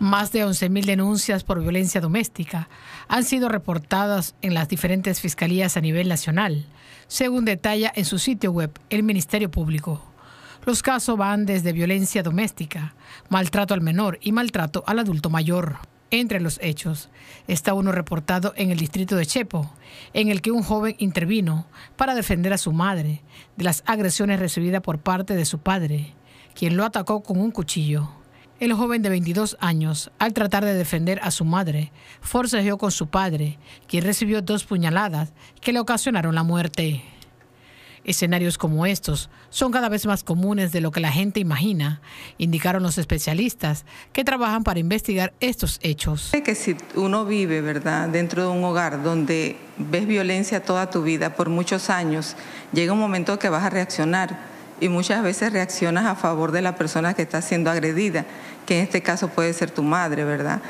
Más de 11.000 denuncias por violencia doméstica han sido reportadas en las diferentes fiscalías a nivel nacional, según detalla en su sitio web el Ministerio Público. Los casos van desde violencia doméstica, maltrato al menor y maltrato al adulto mayor. Entre los hechos está uno reportado en el distrito de Chepo, en el que un joven intervino para defender a su madre de las agresiones recibidas por parte de su padre, quien lo atacó con un cuchillo. El joven de 22 años, al tratar de defender a su madre, forcejeó con su padre, quien recibió dos puñaladas que le ocasionaron la muerte. Escenarios como estos son cada vez más comunes de lo que la gente imagina, indicaron los especialistas que trabajan para investigar estos hechos. Que si uno vive, ¿verdad?, dentro de un hogar donde ves violencia toda tu vida por muchos años, llega un momento que vas a reaccionar y muchas veces reaccionas a favor de la persona que está siendo agredida, que en este caso puede ser tu madre, ¿verdad?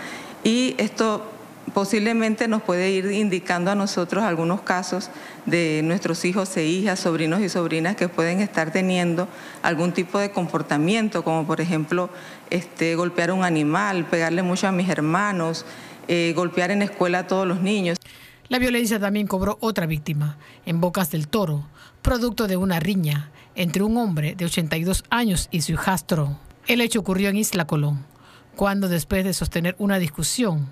Y esto posiblemente nos puede ir indicando a nosotros algunos casos de nuestros hijos e hijas, sobrinos y sobrinas que pueden estar teniendo algún tipo de comportamiento, como por ejemplo este, golpear a un animal, pegarle mucho a mis hermanos, eh, golpear en escuela a todos los niños. La violencia también cobró otra víctima, en Bocas del Toro, producto de una riña entre un hombre de 82 años y su hijastro. El hecho ocurrió en Isla Colón, cuando después de sostener una discusión,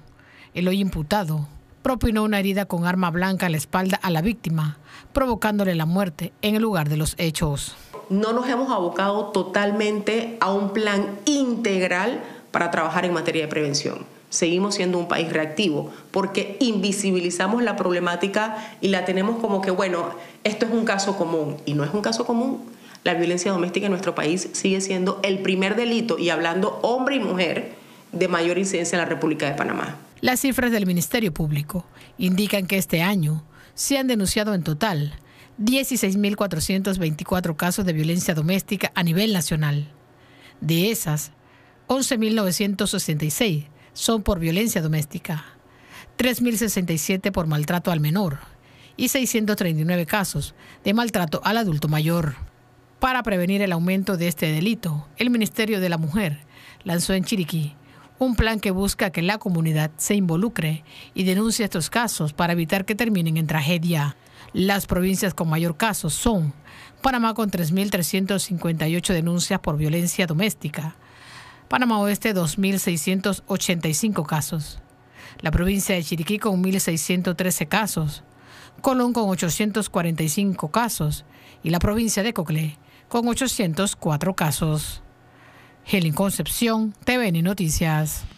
el hoy imputado propinó una herida con arma blanca a la espalda a la víctima, provocándole la muerte en el lugar de los hechos. No nos hemos abocado totalmente a un plan integral para trabajar en materia de prevención seguimos siendo un país reactivo, porque invisibilizamos la problemática y la tenemos como que, bueno, esto es un caso común, y no es un caso común. La violencia doméstica en nuestro país sigue siendo el primer delito, y hablando hombre y mujer, de mayor incidencia en la República de Panamá. Las cifras del Ministerio Público indican que este año se han denunciado en total 16.424 casos de violencia doméstica a nivel nacional. De esas, 11.966 son por violencia doméstica, 3.067 por maltrato al menor y 639 casos de maltrato al adulto mayor. Para prevenir el aumento de este delito, el Ministerio de la Mujer lanzó en Chiriquí un plan que busca que la comunidad se involucre y denuncie estos casos para evitar que terminen en tragedia. Las provincias con mayor casos son Panamá con 3.358 denuncias por violencia doméstica, Panamá Oeste 2.685 casos. La provincia de Chiriquí con 1.613 casos. Colón con 845 casos. Y la provincia de Coclé con 804 casos. Helen Concepción, TVN Noticias.